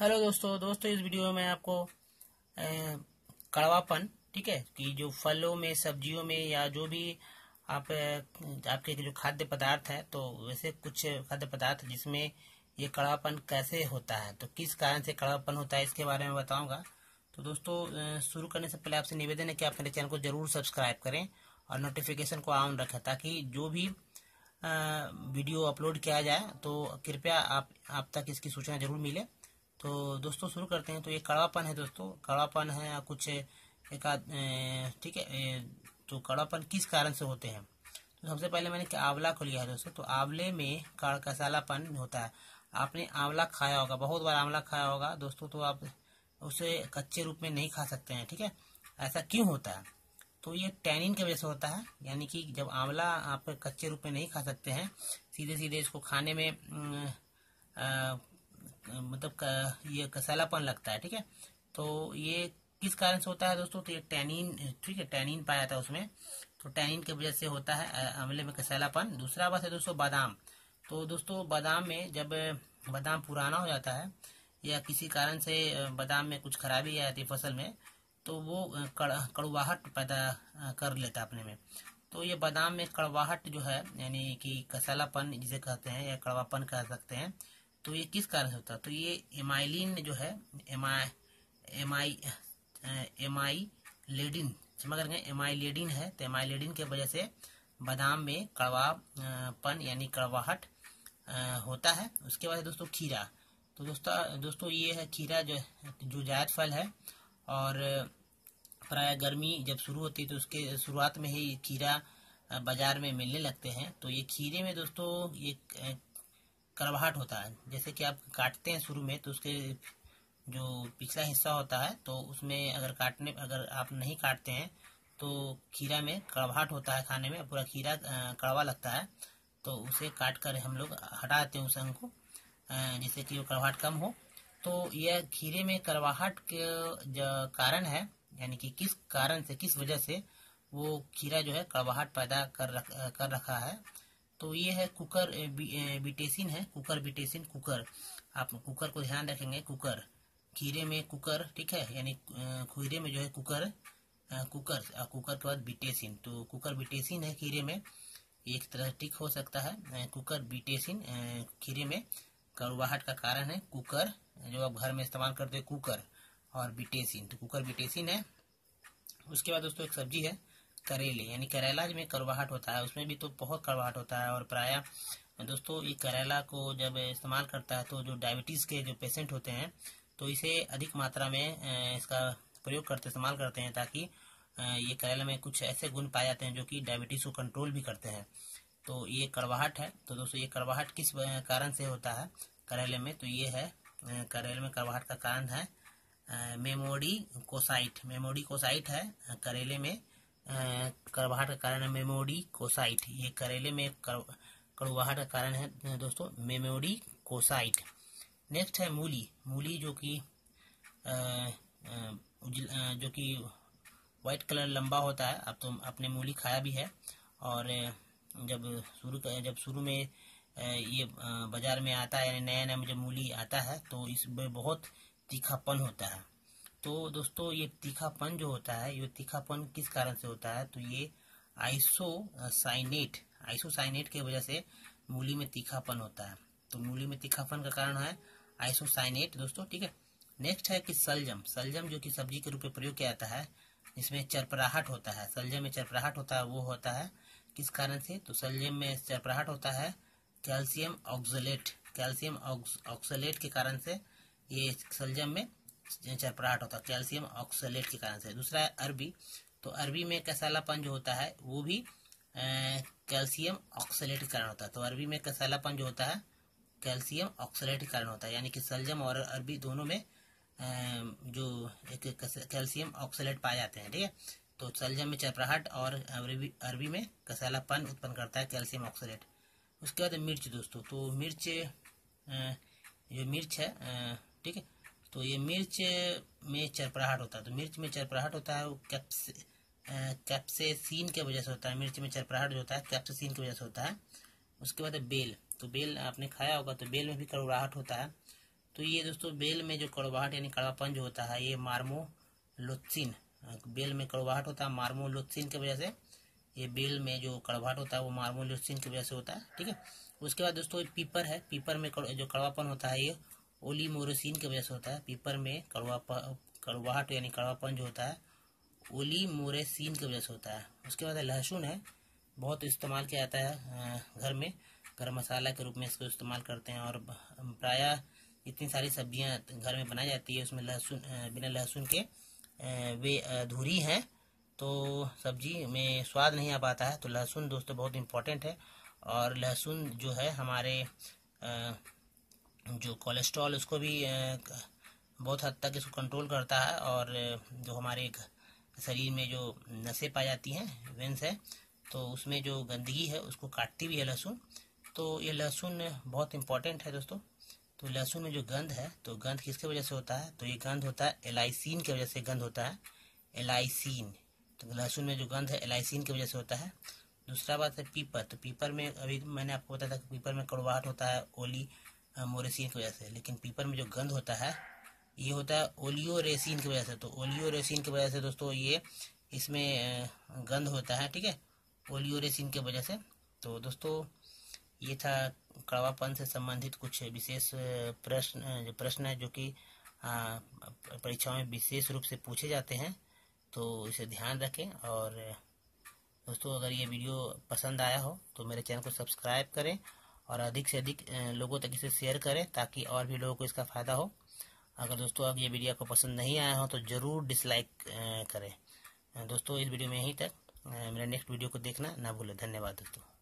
hello दोस्तों दोस्तों इस वीडियो में आपको कड़वापन ठीक है कि जो फलों में सब्जियों में या जो भी आप आपके जो खाद्य पदार्थ है तो वैसे कुछ खाद्य पदार्थ जिसमें ये कड़वापन कैसे होता है तो किस कारण से कड़वापन होता है इसके बारे में बताऊंगा तो दोस्तों शुरू करने से पहले आपसे निवेदन है कि आप मेरे चैनल को जरूर सब्सक्राइब करें और नोटिफिकेशन को ऑन रखें ताकि जो भी वीडियो अपलोड किया जाए तो कृपया आप आप तक इसकी सूचना जरूर मिले तो दोस्तों शुरू करते हैं तो ये कड़वापन है दोस्तों कड़वापन है या कुछ एक ठीक है तो कड़वापन किस कारण से होते हैं तो सबसे पहले मैंने आंवला को लिया है दोस्तों तो आंवले में काड़ कसालापन होता है आपने आंवला खाया होगा बहुत बार आंवला खाया होगा दोस्तों तो आप उसे कच्चे रूप में नहीं खा सकते हैं ठीक है ऐसा क्यों होता है तो ये टैनिन की वजह से होता है यानी कि जब आंवला आप कच्चे रूप में नहीं खा सकते हैं सीधे सीधे इसको खाने में आ, मतलब ये कसैलापन लगता है ठीक है तो ये किस कारण से होता है दोस्तों तो ये टैनिन ठीक है टैनिन पाया था उसमें तो टैनिन की वजह से होता है अमले में कसैलापन दूसरा बात है दोस्तों बादाम तो दोस्तों बादाम में जब बादाम पुराना हो जाता है या किसी कारण से बादाम में कुछ खराबी आ जाती है फसल में तो वो कड़ कड़वाहट पैदा कर लेता है अपने में तो ये बादाम में कड़वाहट जो है यानी कि कसैलापन जिसे कहते हैं या कड़वापन कह सकते हैं तो ये किस कारण से होता है तो ये एमाइलिन जो है एमाई एमाई एमाई लेडिन क्षमा करेंगे एमाइलेडिन है तो एमाइलेडिन की वजह से बादाम में कड़वापन यानी कड़वाहट होता है उसके बाद दोस्तों खीरा तो दोस्तों दोस्तों ये है खीरा जो जो जायद फल है और प्राय गर्मी जब शुरू होती है तो उसके शुरुआत में ही खीरा बाजार में मिलने लगते हैं तो ये खीरे में दोस्तों ये करवाहट होता है जैसे कि आप काटते हैं शुरू में तो उसके जो पिछला हिस्सा होता है तो उसमें अगर काटने अगर आप नहीं काटते हैं तो खीरा में कड़वाहट होता है खाने में पूरा खीरा कड़वा लगता है तो उसे काट कर हम लोग हटाते हैं उस अंग को जिससे कि वो कड़वाहट कम हो तो यह खीरे में कड़वाहट के कारण है यानी कि किस कारण से किस वजह से वो खीरा जो है कड़वाहट पैदा कर रख, कर रखा है तो ये है कुकर बिटेसिन है कुकर बिटेसिन कुकर आप कुकर को ध्यान रखेंगे कुकर खीरे में कुकर ठीक है यानी खीरे में जो है कुकर कुकर कुकर के बाद बीटेसिन तो कुकर बिटेसिन है खीरे में एक तरह ठीक हो सकता है कुकर बिटेसिन खीरे में कड़वाहट का कारण है कुकर जो आप घर में इस्तेमाल करते हैं कुकर और बिटेसिन तो कुकर बिटेसिन है उसके बाद दोस्तों एक सब्जी है करेले यानी करेला में करवाहट होता है उसमें भी तो बहुत करवाहट होता है और प्राय दोस्तों ये करेला को जब इस्तेमाल करता है तो जो डायबिटीज़ के जो पेशेंट होते हैं तो इसे अधिक मात्रा में इसका प्रयोग करते इस्तेमाल करते हैं ताकि ये करेला में कुछ ऐसे गुण पाए जाते हैं जो कि डायबिटीज़ को कंट्रोल भी करते हैं तो ये करवाहट है तो दोस्तों ये करवाहट किस कारण से होता है करेले में तो ये है करेले में करवाहट का कारण है मेमोडी कोसाइट मेमोडी कोसाइट है करेले में कड़वाहट का कारण है मेमोडी कोसाइट ये करेले में कड़वाहट का कारण है दोस्तों मेमोडी कोसाइट नेक्स्ट है मूली मूली जो कि जो कि वाइट कलर लंबा होता है अब तो आपने मूली खाया भी है और जब शुरू जब शुरू में ये बाजार में आता है यानी नया नया जब मूली आता है तो इसमें बहुत तीखापन होता है तो दोस्तों ये तीखापन जो होता है ये तीखापन किस कारण से होता है तो ये आइसोसाइनेट आइसोसाइनेट की वजह से मूली में तीखापन होता है तो मूली में तीखापन का कारण है आइसोसाइनेट दोस्तों ठीक है नेक्स्ट है कि सलजम सलजम जो कि सब्जी के रूप में प्रयोग किया जाता है इसमें चरपराहट होता है सलजम में चरपराहट होता है वो होता है किस कारण से तो सलजम में चरपराहट होता है कैल्शियम ऑक्सलेट कैल्शियम ऑक्सलेट के कारण से ये सलजम में चरपराहट होता है कैल्शियम ऑक्सलेट के कारण से दूसरा है अरबी तो अरबी में कसालापन जो होता है वो भी कैल्शियम ऑक्सलेट के कारण होता है तो अरबी में कसालापन जो होता है कैल्शियम ऑक्सलेट के कारण होता है यानी कि सलजम और अरबी दोनों में जो एक कैल्शियम ऑक्सलेट पाए जाते हैं ठीक है तो सलजम में चरपराहट और अरबी अरबी में कसालापन उत्पन्न करता है कैल्शियम ऑक्सलेट उसके बाद मिर्च दोस्तों तो मिर्च जो मिर्च है ठीक है तो ये मिर्च में चरपराहट होता है तो मिर्च में चरपराहट होता है वो कैप्स कैप्सेसिन के वजह से होता है मिर्च में चरपराहट जो होता है कैप्सेसिन की वजह से होता है उसके बाद बेल तो बेल आपने खाया होगा तो बेल में भी कड़वाहट होता है तो ये दोस्तों बेल में जो कड़वाहट यानी कड़वापन जो होता है ये मार्मोलोत्सिन बेल में कड़वाहट होता है मार्मोलोत्सिन की वजह से ये बेल में जो कड़वाहट होता है वो मार्मोलोत्सिन की वजह से होता है ठीक है उसके बाद दोस्तों पीपर है पीपर में जो कड़वापन होता है ये ओलीमोरोसिन की वजह से होता है पीपर में कड़वा कड़वाहट यानी कड़वापन जो होता है ओलीमोरेसिन की वजह से होता है उसके बाद लहसुन है बहुत इस्तेमाल किया जाता है घर में गर्म मसाला के रूप में इसको इस्तेमाल करते हैं और प्रायः इतनी सारी सब्जियां घर में बनाई जाती है उसमें लहसुन बिना लहसुन के वे अधूरी हैं तो सब्जी में स्वाद नहीं आ पाता है तो लहसुन दोस्तों बहुत इम्पोर्टेंट है और लहसुन जो है हमारे जो कोलेस्ट्रॉल उसको भी बहुत हद तक इसको कंट्रोल करता है और जो हमारे शरीर में जो नसें पाई जाती हैं वेंस है तो उसमें जो गंदगी है उसको काटती भी है लहसुन तो ये लहसुन बहुत इम्पोर्टेंट है दोस्तों तो लहसुन में जो गंध है तो गंध किसके वजह से होता है तो ये गंध होता है एलाइसिन की वजह से गंध होता है एलाइसिन तो लहसुन में जो गंध है एलाइसिन की वजह से होता है दूसरा बात है पीपर तो पीपर में अभी मैंने आपको बताया था पीपर में कड़वाहट होता है ओली मोरेसिन की वजह से लेकिन पीपर में जो गंध होता है ये होता है ओलियो रेसिन की वजह से तो ओलियो रेसिन की वजह से दोस्तों ये इसमें गंध होता है ठीक है ओलियो रेसिन की वजह से तो दोस्तों ये था कड़वापन से संबंधित कुछ विशेष प्रश्न प्रश्न है जो कि परीक्षाओं में विशेष रूप से पूछे जाते हैं तो इसे ध्यान रखें और दोस्तों अगर ये वीडियो पसंद आया हो तो मेरे चैनल को सब्सक्राइब करें और अधिक से अधिक लोगों तक इसे शेयर करें ताकि और भी लोगों को इसका फ़ायदा हो अगर दोस्तों अब ये वीडियो आपको पसंद नहीं आया हो तो ज़रूर डिसलाइक करें दोस्तों इस वीडियो में यहीं तक मेरा नेक्स्ट वीडियो को देखना ना भूलें धन्यवाद दोस्तों